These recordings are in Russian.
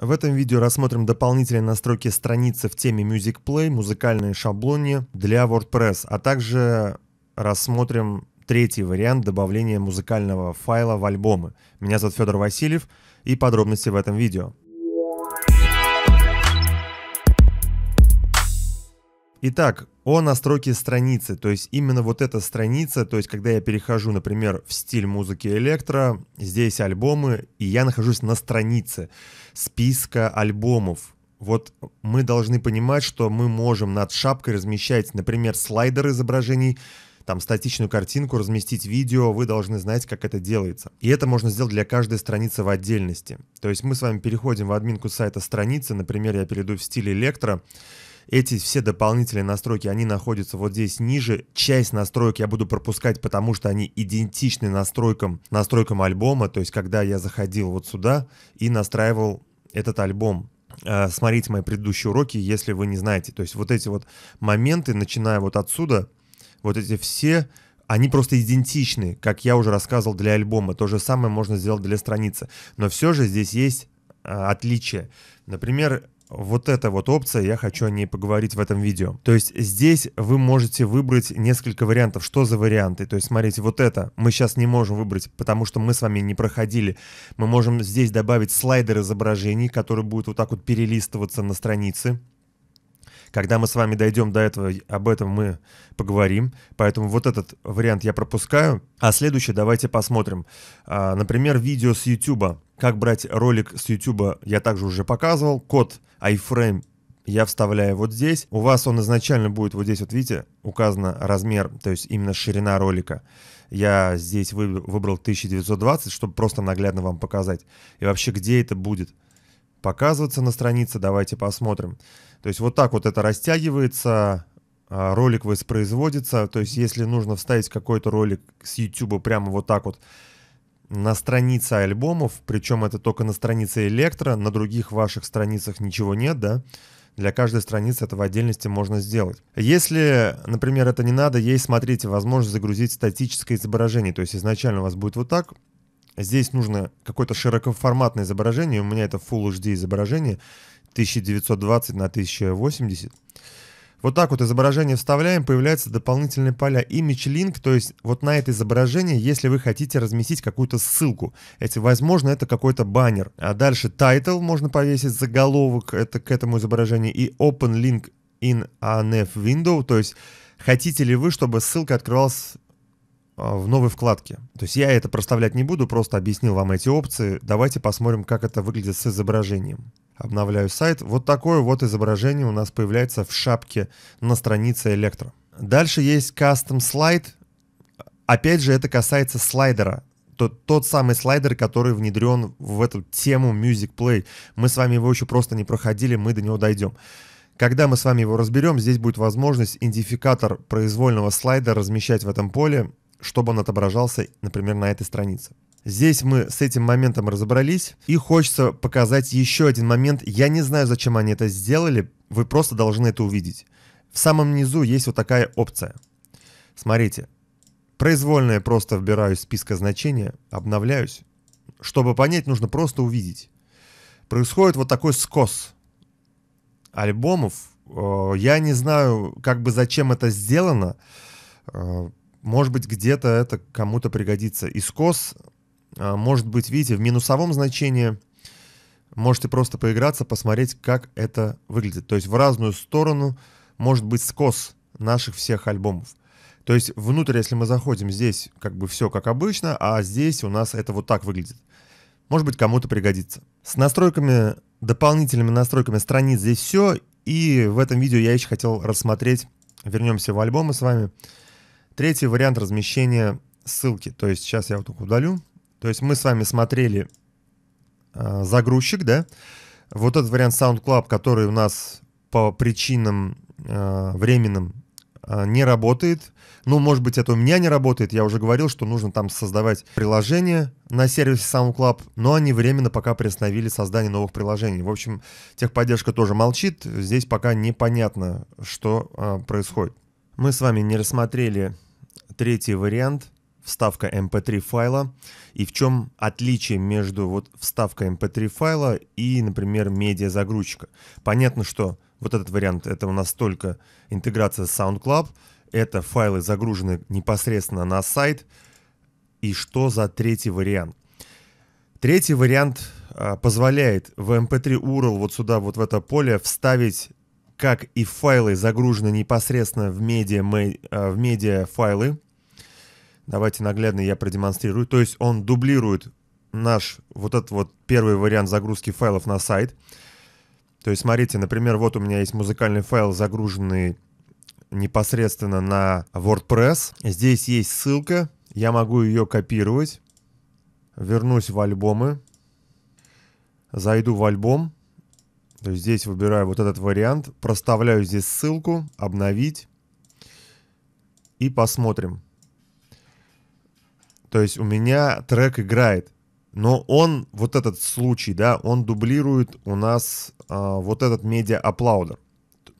В этом видео рассмотрим дополнительные настройки страницы в теме Music Play, музыкальные шаблоны для WordPress, а также рассмотрим третий вариант добавления музыкального файла в альбомы. Меня зовут Федор Васильев и подробности в этом видео. Итак, о настройке страницы, то есть именно вот эта страница, то есть когда я перехожу, например, в стиль музыки электро, здесь альбомы, и я нахожусь на странице списка альбомов. Вот мы должны понимать, что мы можем над шапкой размещать, например, слайдер изображений, там статичную картинку, разместить видео, вы должны знать, как это делается. И это можно сделать для каждой страницы в отдельности. То есть мы с вами переходим в админку сайта страницы, например, я перейду в стиль электро, эти все дополнительные настройки, они находятся вот здесь ниже. Часть настроек я буду пропускать, потому что они идентичны настройкам, настройкам альбома. То есть, когда я заходил вот сюда и настраивал этот альбом э, смотрите мои предыдущие уроки, если вы не знаете. То есть вот эти вот моменты, начиная вот отсюда, вот эти все, они просто идентичны, как я уже рассказывал для альбома. То же самое можно сделать для страницы. Но все же здесь есть а, отличия. Например, вот эта вот опция, я хочу о ней поговорить в этом видео. То есть здесь вы можете выбрать несколько вариантов. Что за варианты? То есть смотрите, вот это мы сейчас не можем выбрать, потому что мы с вами не проходили. Мы можем здесь добавить слайдер изображений, который будет вот так вот перелистываться на странице. Когда мы с вами дойдем до этого, об этом мы поговорим. Поэтому вот этот вариант я пропускаю. А следующий давайте посмотрим. А, например, видео с YouTube. Как брать ролик с YouTube я также уже показывал. Код iframe я вставляю вот здесь. У вас он изначально будет вот здесь, вот видите, указано размер, то есть именно ширина ролика. Я здесь выбрал 1920, чтобы просто наглядно вам показать. И вообще, где это будет показываться на странице, давайте посмотрим. То есть вот так вот это растягивается, а, ролик воспроизводится. То есть если нужно вставить какой-то ролик с YouTube прямо вот так вот, на странице альбомов, причем это только на странице Электро, на других ваших страницах ничего нет, да? Для каждой страницы это в отдельности можно сделать. Если, например, это не надо, есть, смотрите, возможность загрузить статическое изображение. То есть изначально у вас будет вот так. Здесь нужно какое-то широкоформатное изображение. У меня это Full HD изображение 1920 на 1080. Вот так вот изображение вставляем, появляются дополнительные поля image link, то есть вот на это изображение, если вы хотите разместить какую-то ссылку. Эти, возможно, это какой-то баннер. А дальше title можно повесить, заголовок это к этому изображению и open link in ANF window, то есть хотите ли вы, чтобы ссылка открывалась а, в новой вкладке. То есть я это проставлять не буду, просто объяснил вам эти опции. Давайте посмотрим, как это выглядит с изображением обновляю сайт. Вот такое вот изображение у нас появляется в шапке на странице электро. Дальше есть Custom Slide. Опять же, это касается слайдера. Тот, тот самый слайдер, который внедрен в эту тему Music Play. Мы с вами его еще просто не проходили, мы до него дойдем. Когда мы с вами его разберем, здесь будет возможность идентификатор произвольного слайда размещать в этом поле, чтобы он отображался, например, на этой странице. Здесь мы с этим моментом разобрались, и хочется показать еще один момент. Я не знаю, зачем они это сделали, вы просто должны это увидеть. В самом низу есть вот такая опция. Смотрите, произвольное просто вбираю из списка значения, обновляюсь. Чтобы понять, нужно просто увидеть. Происходит вот такой скос альбомов. Э, я не знаю, как бы зачем это сделано. Э, может быть, где-то это кому-то пригодится. И скос а, может быть, видите, в минусовом значении можете просто поиграться, посмотреть, как это выглядит. То есть в разную сторону может быть скос наших всех альбомов. То есть внутрь, если мы заходим, здесь как бы все как обычно, а здесь у нас это вот так выглядит. Может быть, кому-то пригодится. С настройками, дополнительными настройками страниц здесь все. И в этом видео я еще хотел рассмотреть, вернемся в альбомы с вами, третий вариант размещения ссылки. То есть сейчас я вот так удалю, то есть мы с вами смотрели э, загрузчик, да? Вот этот вариант SoundCloud, который у нас по причинам э, временным э, не работает. Ну, может быть, это у меня не работает. Я уже говорил, что нужно там создавать приложение на сервисе SoundCloud, но они временно пока приостановили создание новых приложений. В общем, техподдержка тоже молчит. Здесь пока непонятно, что э, происходит. Мы с вами не рассмотрели третий вариант – вставка mp3 эм файла и в чем отличие между вот вставкой mp3 эм файла и, например, медиа загрузчика. Понятно, что вот этот вариант это у нас только интеграция с SoundCloud, это файлы загружены непосредственно на сайт. И что за третий вариант? Третий вариант а, позволяет в mp3 эм URL вот сюда, вот в это поле вставить как и файлы загружены непосредственно в медиа, а, в медиа файлы, Давайте наглядно я продемонстрирую. То есть он дублирует наш вот этот вот первый вариант загрузки файлов на сайт. То есть смотрите, например, вот у меня есть музыкальный файл, загруженный непосредственно на WordPress. Здесь есть ссылка, я могу ее копировать. Вернусь в альбомы. Зайду в альбом. То есть здесь выбираю вот этот вариант. Проставляю здесь ссылку, обновить. И посмотрим. То есть у меня трек играет, но он, вот этот случай, да, он дублирует у нас э, вот этот медиа-аплаудер.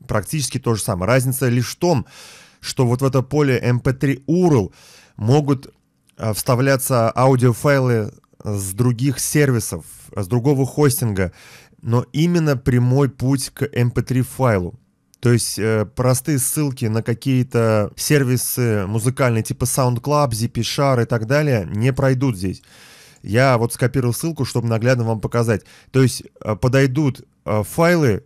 Практически то же самое. Разница лишь в том, что вот в это поле MP3 эм URL могут э, вставляться аудиофайлы с других сервисов, с другого хостинга, но именно прямой путь к MP3 эм файлу. То есть э, простые ссылки на какие-то сервисы музыкальные типа SoundClub, Zipishar и так далее не пройдут здесь. Я вот скопировал ссылку, чтобы наглядно вам показать. То есть э, подойдут э, файлы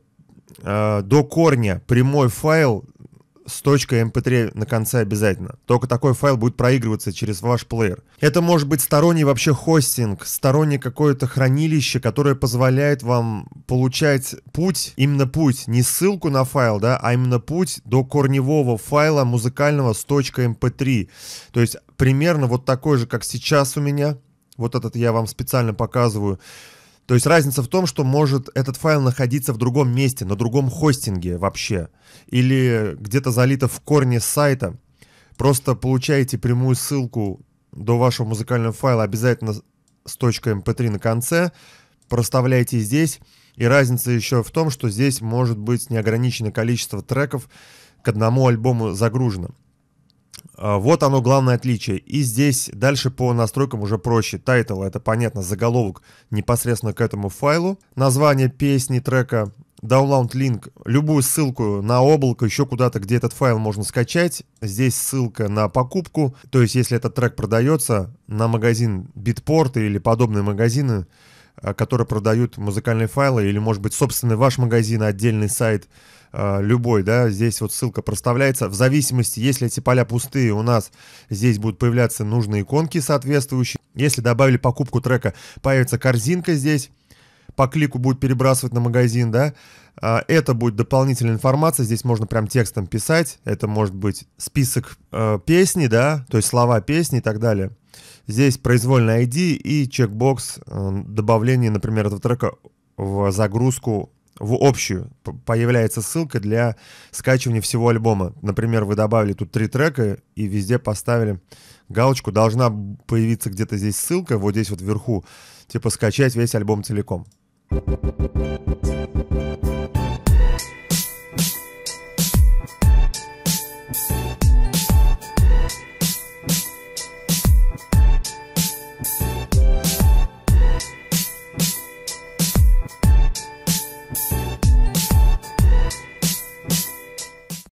э, до корня, прямой файл с .mp3 эм на конце обязательно. Только такой файл будет проигрываться через ваш плеер. Это может быть сторонний вообще хостинг, стороннее какое-то хранилище, которое позволяет вам получать путь, именно путь, не ссылку на файл, да, а именно путь до корневого файла музыкального с .mp3. Эм То есть примерно вот такой же, как сейчас у меня. Вот этот я вам специально показываю. То есть разница в том, что может этот файл находиться в другом месте, на другом хостинге вообще, или где-то залито в корне сайта. Просто получаете прямую ссылку до вашего музыкального файла обязательно с точкой mp3 эм на конце, проставляете здесь, и разница еще в том, что здесь может быть неограниченное количество треков к одному альбому загружено. А, вот оно главное отличие. И здесь дальше по настройкам уже проще. Тайтл это понятно, заголовок непосредственно к этому файлу. Название песни, трека, download link, любую ссылку на облако, еще куда-то, где этот файл можно скачать. Здесь ссылка на покупку. То есть если этот трек продается на магазин Bitport или подобные магазины, а, которые продают музыкальные файлы, или, может быть, собственный ваш магазин, отдельный сайт, а, любой, да, здесь вот ссылка проставляется. В зависимости, если эти поля пустые, у нас здесь будут появляться нужные иконки соответствующие. Если добавили покупку трека, появится корзинка здесь, по клику будет перебрасывать на магазин, да. А, это будет дополнительная информация, здесь можно прям текстом писать. Это может быть список песни, да, то есть слова песни и так далее. Здесь произвольный ID и чекбокс э, добавления, например, этого трека в загрузку в общую появляется ссылка для скачивания всего альбома. Например, вы добавили тут три трека и везде поставили галочку. Должна появиться где-то здесь ссылка, вот здесь вот вверху, типа скачать весь альбом целиком.